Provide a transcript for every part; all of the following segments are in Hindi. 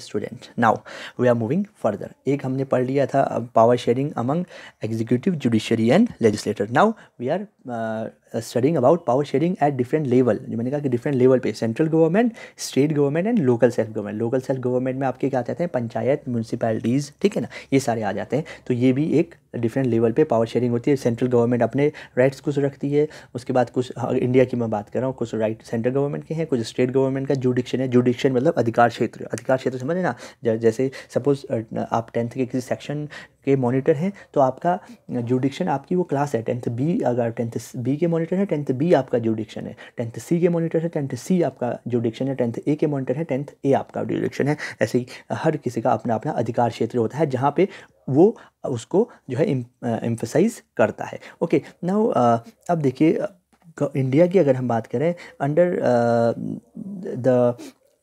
student now we are moving further एक हमने पढ़ लिया था power sharing among executive judiciary and legislature now we are studying about power sharing at different level जो मैंने कहा कि डिफरेंट लेवल पे central government state government and local self government local self government में आपके क्या आ जाते हैं पंचायत म्यूनसिपैलिटीज़ ठीक है ना ये सारे आ जाते हैं तो ये भी एक डिफरेंट लेवल पे पावर शेयरिंग होती है सेंट्रल गवर्नमेंट अपने राइट्स कुछ रखती है उसके बाद कुछ इंडिया हाँ, की मैं बात कर रहा हूँ कुछ राइट सेंट्रल गवर्नमेंट के हैं कुछ स्टेट गवर्नमेंट का जुडिक्शन है जुडिक्शन मतलब अधिकार क्षेत्र अधिकार क्षेत्र समझे ना जैसे सपोज आप टेंथ के किसी सेक्शन के मॉनिटर हैं तो आपका जुडिक्शन आपकी वो क्लास है टेंथ बी अगर टेंथ बी के मॉनिटर है टेंथ बी आपका ज्यूडिक्शन है टेंथ सी के मॉनिटर है टेंथ सी आपका ज्यूडिक्शन है टेंथ ए के मॉनिटर है टेंथ ए आपका ज्यूडिक्शन है ऐसे ही हर किसी का अपना अपना अधिकार क्षेत्र होता है जहाँ पे वो उसको जो है एम्फोसाइज करता है ओके नाउ अब देखिए इंडिया की अगर हम बात करें अंडर द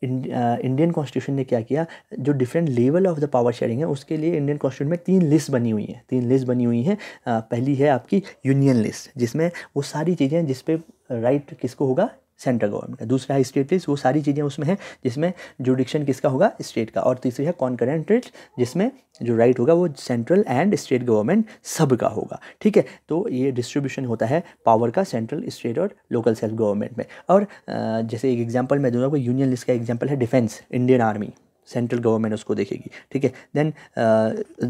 इंडियन कॉन्स्टिट्यूशन ने क्या किया जो different level of the power sharing है उसके लिए इंडियन कॉन्स्टिट्यूशन में तीन लिस्ट बनी हुई हैं तीन लिस्ट बनी हुई हैं पहली है आपकी यूनियन लिस्ट जिसमें वो सारी चीज़ें जिसपे राइट किसको होगा सेंट्रल गवर्नमेंट का दूसरा है स्टेट लिस्ट वो सारी चीज़ें उसमें हैं जिसमें जुडिक्शन किसका होगा स्टेट का और तीसरी है कॉन्करेंट रिट जिसमें जो राइट होगा वो सेंट्रल एंड स्टेट गवर्नमेंट सब का होगा ठीक है तो ये डिस्ट्रीब्यूशन होता है पावर का सेंट्रल स्टेट और लोकल सेल्फ गवर्नमेंट में और जैसे एक एग्जाम्पल मैं दूंगा आपको यूनियन लिस्ट का एग्जाम्पल है defence Indian army central government उसको देखेगी ठीक है देन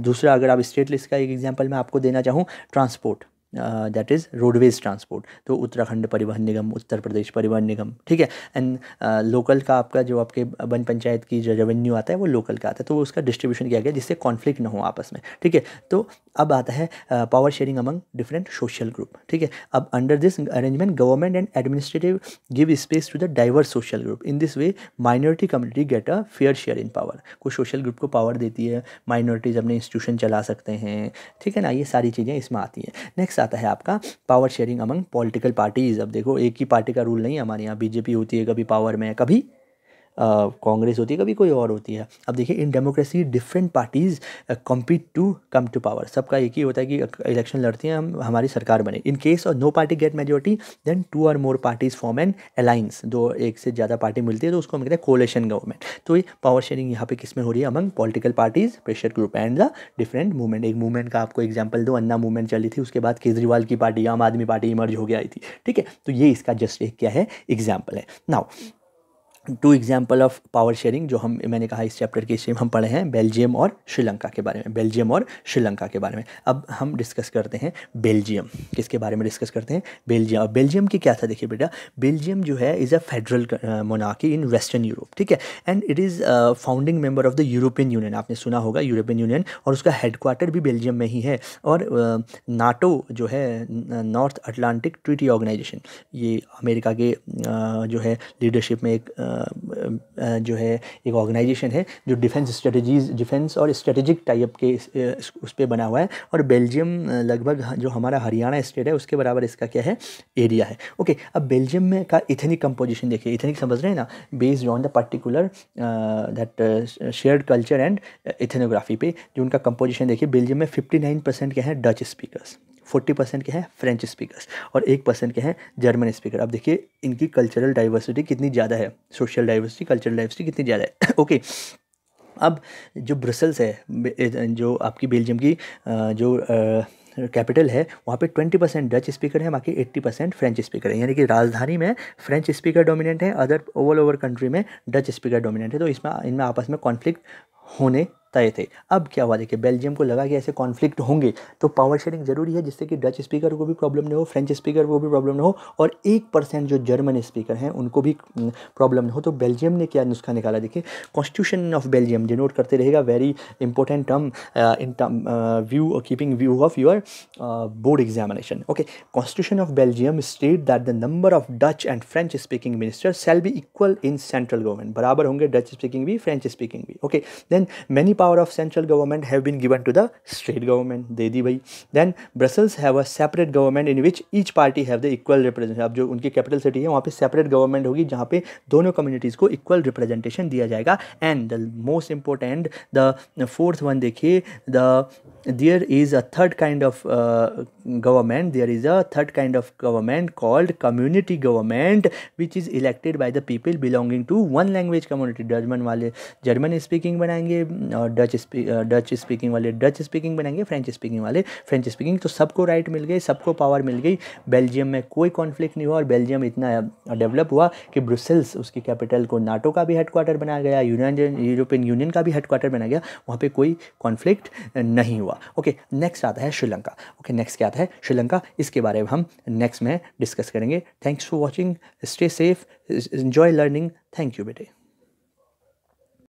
दूसरा अगर आप स्टेट लिस्ट का एक एग्जाम्पल मैं आपको देना चाहूँ transport that is roadways transport तो उत्तराखंड परिवहन निगम उत्तर प्रदेश परिवहन निगम ठीक है एंड लोकल uh, का आपका जो आपके वन पंचायत की जो रेवेन्यू आता है वो लोकल का आता है तो उसका डिस्ट्रीब्यूशन किया गया जिससे कॉन्फ्लिक्ट ना हो आपस में ठीक है तो अब आता है power sharing among different social group ठीक है अब under this arrangement government and administrative give space to the diverse social group in this way minority community get a fair share in power कुछ सोशल ग्रुप को पावर देती है माइनॉरिटीज़ अपने इंस्टीट्यूशन चला सकते हैं ठीक है ना ये सारी चीज़ें इसमें आती हैं नेक्स्ट आता है आपका power sharing among political parties अब देखो एक ही पार्टी का रूल नहीं हमारे यहाँ बीजेपी होती है कभी पावर में कभी कांग्रेस होती है कभी कोई और होती है अब देखिए in democracy different parties compete to come to power सबका एक ही होता है कि इलेक्शन uh, लड़ती हैं हम हमारी सरकार बने इन केस और no party get majority then two or more parties form an alliance दो एक से ज़्यादा पार्टी मिलती है तो उसको हम कहते हैं कोलेशन गवर्नमेंट तो ये पावर शेयरिंग यहाँ पे किस में हो रही है among political parties pressure group and the different movement एक मूवमेंट का आपको एग्जाम्पल दो अन्ना मूवमेंट चली थी उसके बाद केजरीवाल की पार्टी आम आदमी पार्टी इमर्ज हो गया आई थी ठीक है तो ये इसका जस्ट एक क्या है एग्जाम्पल है now two example of power sharing जो हम मैंने कहा इस चैप्टर के इसमें हम पढ़े हैं बेल्जियम और श्रीलंका के बारे में बेल्जियम और श्रीलंका के बारे में अब हम डिस्कस करते हैं बेल्जियम किसके बारे में डिस्कस करते हैं बेल्जियम और बेल्जियम की क्या था देखिए बेटा बेल्जियम जो है इज़ अ फेडरल मोनाकी इन वेस्टर्न यूरोप ठीक है and it is founding member of the European Union आपने सुना होगा यूरोपियन यूनियन और उसका हेडक्वार्टर भी बेल्जियम में ही है और नाटो uh, जो है नॉर्थ अटलांटिक ट्रीटी ऑर्गेनाइजेशन ये अमेरिका के uh, जो है लीडरशिप में एक uh, जो है एक ऑर्गेनाइजेशन है जो डिफेंस स्ट्रेटजीज डिफेंस और स्ट्रेटजिक टाइप के उस पर बना हुआ है और बेल्जियम लगभग जो हमारा हरियाणा स्टेट है उसके बराबर इसका क्या है एरिया है ओके अब बेल्जियम में का इथनिक कंपोजिशन देखिए इथनिक समझ रहे हैं ना based on the particular that shared culture and ethnography पे जो उनका कंपोजिशन देखिए बेल्जियम में नाइन परसेंट क्या है डच स्पीकर्स फोर्टी परसेंट के हैं फ्रेंच स्पीकर्स और एक परसेंट के हैं जर्मन स्पीकर अब देखिए इनकी कल्चरल डाइवर्सिटी कितनी ज़्यादा है सोशल डाइवर्सिटी कल्चरल डाइवर्सिटी कितनी ज़्यादा है ओके अब जो ब्रसल्स है जो आपकी बेल्जियम की जो कैपिटल है वहाँ पे ट्वेंटी परसेंट डच स्पीकर है बाकी एट्टी परसेंट फ्रेंच स्पीकर है यानी कि राजधानी में फ्रेंच स्पीकर डोमिनेंट है अदर ओवर ओवर कंट्री में डच स्पीकर डोमिनेंट है तो इसमें इनमें आपस में कॉन्फ्लिक्ट होने तय थे अब क्या हुआ देखिए बेल्जियम को लगा कि ऐसे कॉन्फ्लिक्ट होंगे तो पावर शेयरिंग जरूरी है जिससे कि डच स्पीकर को भी प्रॉब्लम नहीं हो फ्रेंच स्पीकर को भी प्रॉब्लम नहीं हो और एक परसेंट जो जर्मन स्पीकर हैं उनको भी प्रॉब्लम नहीं हो तो बेल्जियम ने क्या नुस्खा निकाला देखिए कॉन्स्टिट्यूशन ऑफ बेल्जियम डिनोट करते रहेगा very important term in term view keeping view of your board examination okay constitution of Belgium state that the number of Dutch and French speaking minister shall be equal in central government बराबर होंगे डच स्पीकिंग भी फ्रेंच स्पीकिंग भी okay then many power of central government have been given to the state government दे दी भाई then Brussels have a separate government in which each party have the equal representation अब जो उनकी कैपिटल सिटी है वहाँ पे सेपरेट गवर्नमेंट होगी जहाँ पे दोनों कम्युनिटीज़ को इक्वल रिप्रेजेंटेशन दिया जाएगा and the most important the fourth one देखिए the there is a third kind of government there is a third kind of government called community government which is elected by the people belonging to one language community German वाले जर्मन स्पीकिंग बनाएंगे और डच डच स्पीकिंग वाले डच स्पीकिंग बनेंगे फ्रेंच स्पीकिंग वाले फ्रेंच स्पीकिंग तो सबको राइट मिल गई सबको पावर मिल गई बेल्जियम में कोई कॉन्फ्लिक्ट नहीं हुआ और बेल्जियम इतना डेवलप हुआ कि ब्रुसेल्स उसकी कैपिटल को नाटो का भी हेडक्वार्टर बनाया गया यूनियन यूरोपियन यूनियन का भी हेडक्वार्टर बनाया गया वहाँ पर कोई कॉन्फ्लिक्ट नहीं हुआ ओके नेक्स्ट आता है श्रीलंका ओके नेक्स्ट क्या आता है श्रीलंका इसके बारे में हम नेक्स्ट में डिस्कस करेंगे thanks for watching stay safe enjoy learning thank you बेटे